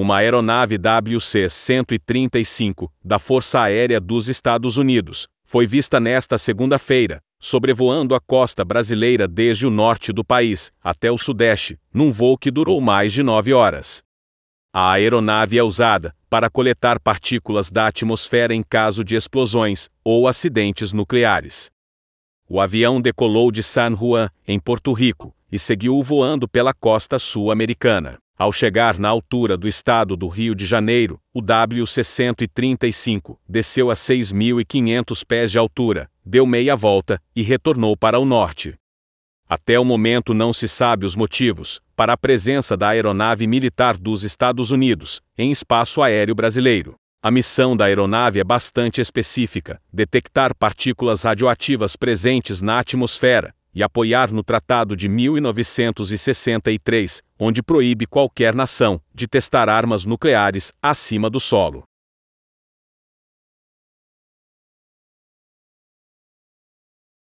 uma aeronave WC-135 da Força Aérea dos Estados Unidos foi vista nesta segunda-feira, sobrevoando a costa brasileira desde o norte do país até o sudeste, num voo que durou mais de nove horas. A aeronave é usada para coletar partículas da atmosfera em caso de explosões ou acidentes nucleares. O avião decolou de San Juan, em Porto Rico, e seguiu voando pela costa sul-americana. Ao chegar na altura do estado do Rio de Janeiro, o W-635 desceu a 6.500 pés de altura, deu meia volta e retornou para o norte. Até o momento não se sabe os motivos para a presença da aeronave militar dos Estados Unidos em espaço aéreo brasileiro. A missão da aeronave é bastante específica: detectar partículas radioativas presentes na atmosfera, e apoiar no Tratado de 1963, onde proíbe qualquer nação de testar armas nucleares acima do solo.